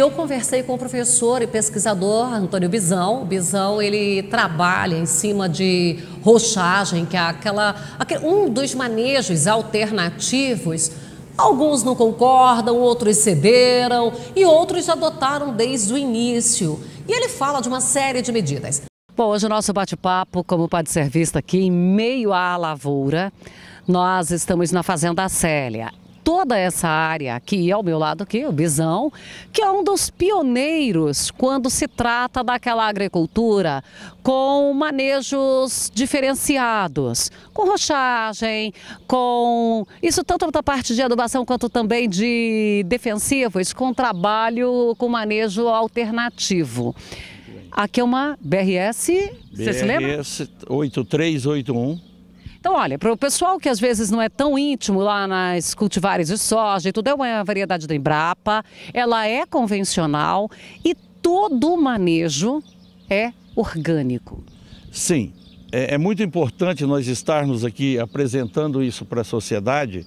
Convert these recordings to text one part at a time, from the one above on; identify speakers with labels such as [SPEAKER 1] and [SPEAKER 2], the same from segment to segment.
[SPEAKER 1] Eu conversei com o professor e pesquisador Antônio Bizão. O Bizão ele trabalha em cima de rochagem, que é aquela, aquele, um dos manejos alternativos. Alguns não concordam, outros cederam e outros adotaram desde o início. E ele fala de uma série de medidas. Bom, hoje o nosso bate-papo, como pode ser visto aqui, em meio à lavoura, nós estamos na Fazenda Célia toda essa área aqui ao meu lado aqui, o Bisão, que é um dos pioneiros quando se trata daquela agricultura com manejos diferenciados, com rochagem, com isso tanto da parte de adubação quanto também de defensivos, com trabalho com manejo alternativo. Aqui é uma BRS, BRS você se lembra?
[SPEAKER 2] BRS 8381.
[SPEAKER 1] Então, olha, para o pessoal que às vezes não é tão íntimo lá nas cultivares de soja e tudo, é uma variedade da Embrapa, ela é convencional e todo o manejo é orgânico.
[SPEAKER 2] Sim, é, é muito importante nós estarmos aqui apresentando isso para a sociedade,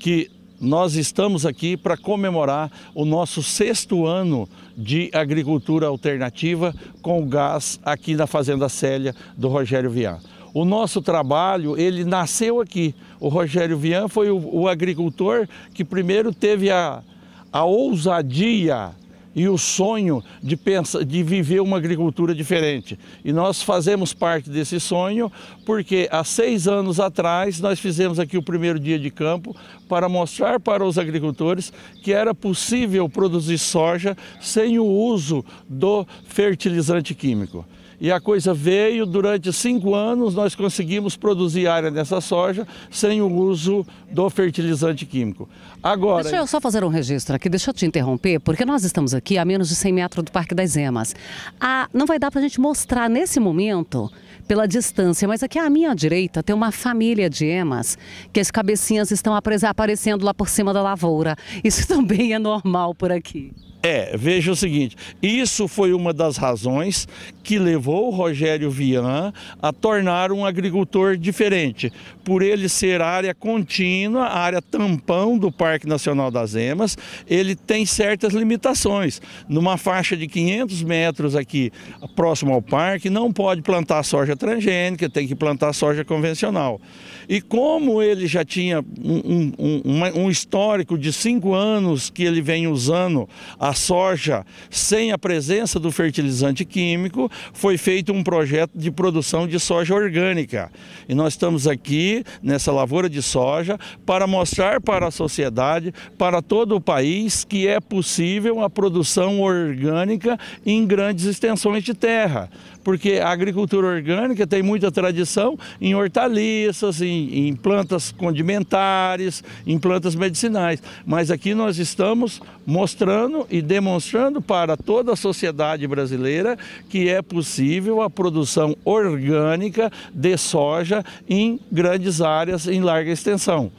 [SPEAKER 2] que nós estamos aqui para comemorar o nosso sexto ano de agricultura alternativa com o gás aqui na Fazenda Célia do Rogério Viar. O nosso trabalho, ele nasceu aqui. O Rogério Vian foi o, o agricultor que primeiro teve a, a ousadia e o sonho de, pensar, de viver uma agricultura diferente. E nós fazemos parte desse sonho porque há seis anos atrás nós fizemos aqui o primeiro dia de campo para mostrar para os agricultores que era possível produzir soja sem o uso do fertilizante químico. E a coisa veio, durante cinco anos nós conseguimos produzir área dessa soja sem o uso do fertilizante químico.
[SPEAKER 1] Agora. Deixa eu só fazer um registro aqui, deixa eu te interromper, porque nós estamos aqui a menos de 100 metros do Parque das Emas. Ah, não vai dar para a gente mostrar nesse momento, pela distância, mas aqui à minha direita tem uma família de emas, que as cabecinhas estão aparecendo lá por cima da lavoura. Isso também é normal por aqui.
[SPEAKER 2] É, veja o seguinte, isso foi uma das razões que levou o Rogério Vian a tornar um agricultor diferente, por ele ser área contínua, área tampão do parque Parque Nacional das Emas, ele tem certas limitações. Numa faixa de 500 metros aqui, próximo ao parque, não pode plantar soja transgênica, tem que plantar soja convencional. E como ele já tinha um, um, um, um histórico de cinco anos que ele vem usando a soja sem a presença do fertilizante químico, foi feito um projeto de produção de soja orgânica. E nós estamos aqui nessa lavoura de soja para mostrar para a sociedade sociedade, para todo o país, que é possível a produção orgânica em grandes extensões de terra. Porque a agricultura orgânica tem muita tradição em hortaliças, em, em plantas condimentares, em plantas medicinais. Mas aqui nós estamos mostrando e demonstrando para toda a sociedade brasileira que é possível a produção orgânica de soja em grandes áreas em larga extensão.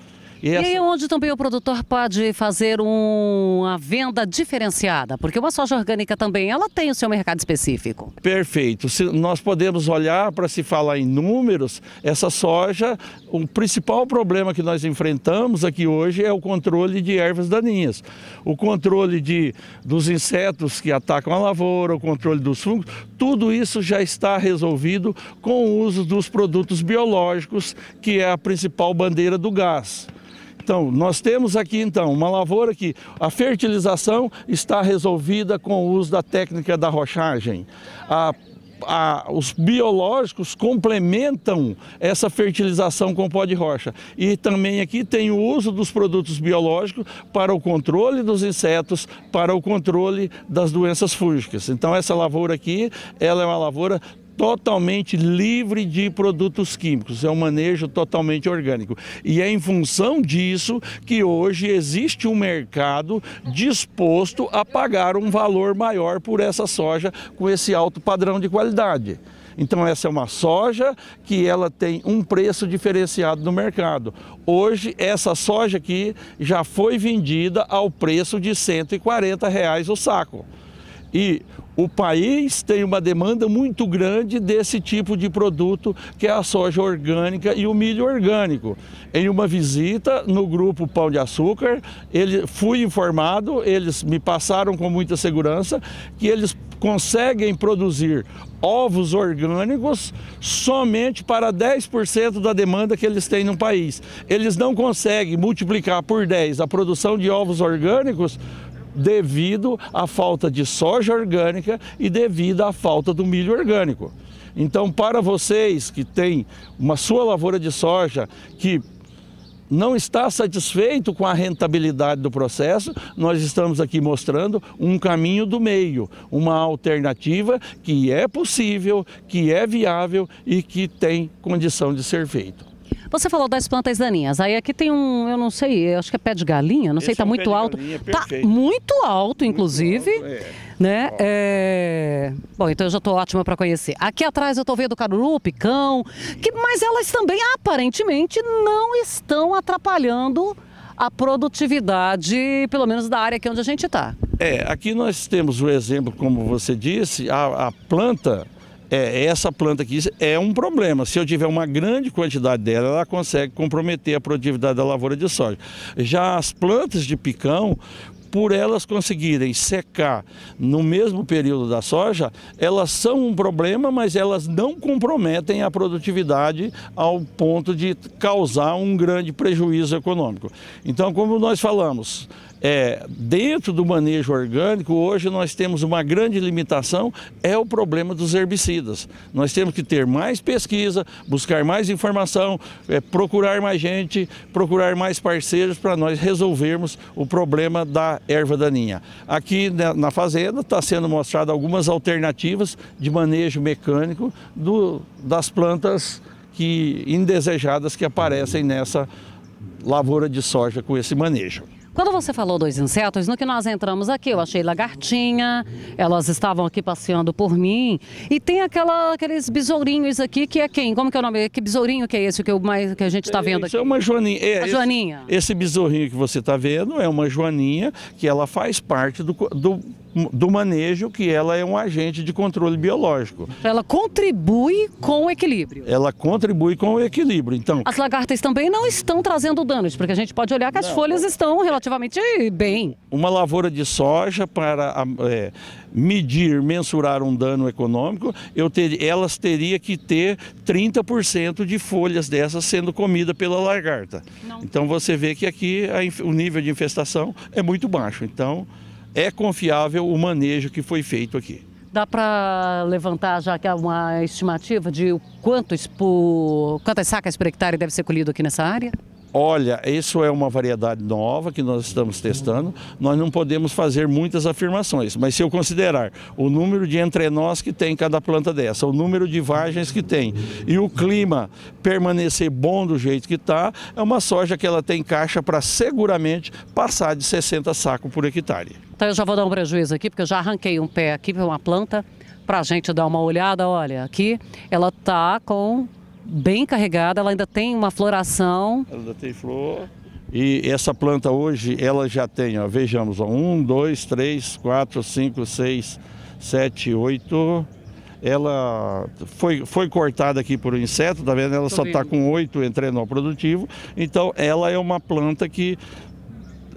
[SPEAKER 2] E, essa... e
[SPEAKER 1] onde também o produtor pode fazer uma venda diferenciada? Porque uma soja orgânica também, ela tem o seu mercado específico.
[SPEAKER 2] Perfeito. Se nós podemos olhar para se falar em números, essa soja, o principal problema que nós enfrentamos aqui hoje é o controle de ervas daninhas. O controle de, dos insetos que atacam a lavoura, o controle dos fungos, tudo isso já está resolvido com o uso dos produtos biológicos, que é a principal bandeira do gás. Então, nós temos aqui então uma lavoura que a fertilização está resolvida com o uso da técnica da rochagem. A a, os biológicos complementam essa fertilização com pó de rocha. E também aqui tem o uso dos produtos biológicos para o controle dos insetos, para o controle das doenças fúngicas. Então essa lavoura aqui, ela é uma lavoura totalmente livre de produtos químicos, é um manejo totalmente orgânico. E é em função disso que hoje existe um mercado disposto a pagar um valor maior por essa soja com esse alto padrão de qualidade. Então essa é uma soja que ela tem um preço diferenciado no mercado. Hoje essa soja aqui já foi vendida ao preço de 140 reais o saco. E o país tem uma demanda muito grande desse tipo de produto, que é a soja orgânica e o milho orgânico. Em uma visita no grupo Pão de Açúcar, ele, fui informado, eles me passaram com muita segurança, que eles conseguem produzir ovos orgânicos somente para 10% da demanda que eles têm no país. Eles não conseguem multiplicar por 10 a produção de ovos orgânicos devido à falta de soja orgânica e devido à falta do milho orgânico. Então, para vocês que têm uma sua lavoura de soja que não está satisfeito com a rentabilidade do processo, nós estamos aqui mostrando um caminho do meio, uma alternativa que é possível, que é viável e que tem condição de ser feito.
[SPEAKER 1] Você falou das plantas daninhas. Aí aqui tem um, eu não sei, eu acho que é pé de galinha, não Esse sei, tá é um muito alto. tá muito alto, inclusive. Muito alto, é. Né? Bom. É... Bom, então eu já estou ótima para conhecer. Aqui atrás eu estou vendo caruru, picão, que... mas elas também aparentemente não estão atrapalhando a produtividade, pelo menos da área aqui onde a gente está.
[SPEAKER 2] É, aqui nós temos o exemplo, como você disse, a, a planta é, essa planta aqui é um problema. Se eu tiver uma grande quantidade dela, ela consegue comprometer a produtividade da lavoura de soja. Já as plantas de picão, por elas conseguirem secar no mesmo período da soja, elas são um problema, mas elas não comprometem a produtividade ao ponto de causar um grande prejuízo econômico. Então, como nós falamos, é, dentro do manejo orgânico, hoje nós temos uma grande limitação, é o problema dos herbicidas. Nós temos que ter mais pesquisa, buscar mais informação, é, procurar mais gente, procurar mais parceiros para nós resolvermos o problema da erva daninha. Aqui na, na fazenda está sendo mostrado algumas alternativas de manejo mecânico do, das plantas que indesejadas que aparecem nessa lavoura de soja com esse manejo.
[SPEAKER 1] Quando você falou dos insetos, no que nós entramos aqui, eu achei lagartinha, elas estavam aqui passeando por mim. E tem aquela, aqueles besourinhos aqui, que é quem? Como que é o nome? Que besourinho que é esse que, eu, mais, que a gente está é, vendo aqui? Isso é uma
[SPEAKER 2] joaninha. É, joaninha. Esse, esse besourinho que você está vendo é uma joaninha que ela faz parte do, do do manejo, que ela é um agente de controle biológico.
[SPEAKER 1] Então, ela contribui com o equilíbrio.
[SPEAKER 2] Ela contribui com o equilíbrio. Então,
[SPEAKER 1] as lagartas também não estão trazendo danos, porque a gente pode olhar que as não, folhas estão relativamente bem.
[SPEAKER 2] Uma lavoura de soja para ah, é, medir, mensurar um dano econômico, eu ter, elas teria que ter 30% de folhas dessas sendo comida pela lagarta. Não. Então você vê que aqui a, o nível de infestação é muito baixo. Então é confiável o manejo que foi feito aqui.
[SPEAKER 1] Dá para levantar já que há uma estimativa de quantos por, quantas sacas por hectare deve ser colhido aqui nessa área?
[SPEAKER 2] olha, isso é uma variedade nova que nós estamos testando, nós não podemos fazer muitas afirmações, mas se eu considerar o número de entre nós que tem cada planta dessa, o número de vagens que tem e o clima permanecer bom do jeito que está, é uma soja que ela tem caixa para seguramente passar de 60 sacos por hectare.
[SPEAKER 1] Então eu já vou dar um prejuízo aqui, porque eu já arranquei um pé aqui para uma planta, para a gente dar uma olhada, olha, aqui ela está com bem carregada, ela ainda tem uma floração.
[SPEAKER 2] Ela ainda tem flor. E essa planta hoje, ela já tem, ó, vejamos, ó, um, dois, três, quatro, cinco, seis, sete, oito. Ela foi, foi cortada aqui por um inseto, tá vendo? Ela Tô só está com oito entre entrenó produtivo. Então, ela é uma planta que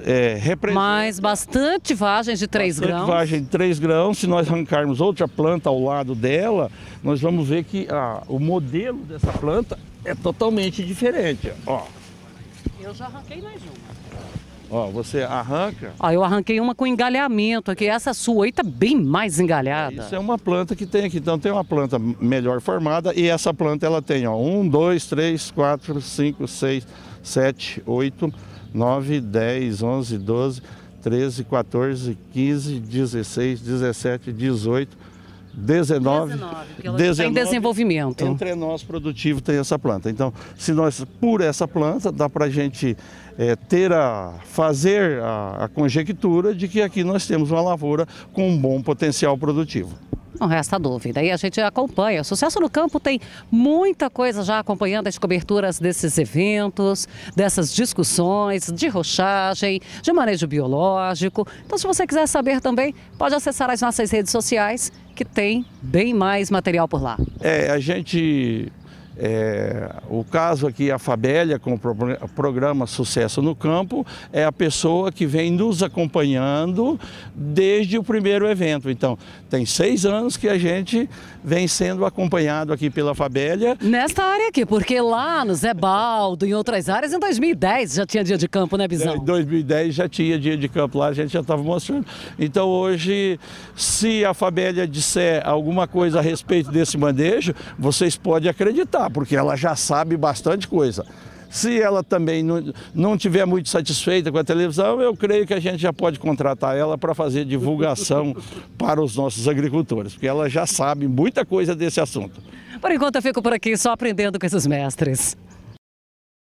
[SPEAKER 2] é,
[SPEAKER 1] representa. Mas bastante vagens de três bastante grãos. vagem
[SPEAKER 2] de três grãos. Se nós arrancarmos outra planta ao lado dela, nós vamos ver que a, ah, o
[SPEAKER 1] modelo dessa planta é totalmente diferente. Ó. Eu já arranquei mais uma. Ó, você arranca. Ó, eu arranquei uma com engalhamento aqui. Essa sua aí tá bem mais engalhada. É, isso é
[SPEAKER 2] uma planta que tem aqui. Então tem uma planta melhor formada e essa planta ela tem, ó, um, dois, três, quatro, cinco, seis, sete, oito. 9, 10, 11, 12, 13, 14, 15, 16, 17, 18, 19. 19, 19 em desenvolvimento. Entre nós produtivo tem essa planta. Então, se nós por essa planta dá para a gente é, ter a fazer a, a conjectura de que aqui nós temos uma lavoura com um bom potencial produtivo.
[SPEAKER 1] Não resta dúvida. E a gente acompanha. O Sucesso no Campo tem muita coisa já acompanhando as coberturas desses eventos, dessas discussões de rochagem, de manejo biológico. Então, se você quiser saber também, pode acessar as nossas redes sociais, que tem bem mais material por lá.
[SPEAKER 2] É, a gente é, o caso aqui, a Fabélia, com o programa Sucesso no Campo, é a pessoa que vem nos acompanhando desde o primeiro evento. Então, tem seis anos que a gente vem sendo acompanhado aqui pela Fabélia.
[SPEAKER 1] Nesta área aqui, porque lá no Zé Baldo, em outras áreas, em 2010 já tinha dia de campo, né, Bizão? É, em
[SPEAKER 2] 2010 já tinha dia de campo lá, a gente já estava mostrando. Então, hoje, se a Fabélia disser alguma coisa a respeito desse manejo, vocês podem acreditar porque ela já sabe bastante coisa. Se ela também não, não tiver muito satisfeita com a televisão, eu creio que a gente já pode contratar ela para fazer divulgação para os nossos agricultores, porque ela já sabe muita coisa desse assunto.
[SPEAKER 1] Por enquanto eu fico por aqui só aprendendo com esses mestres.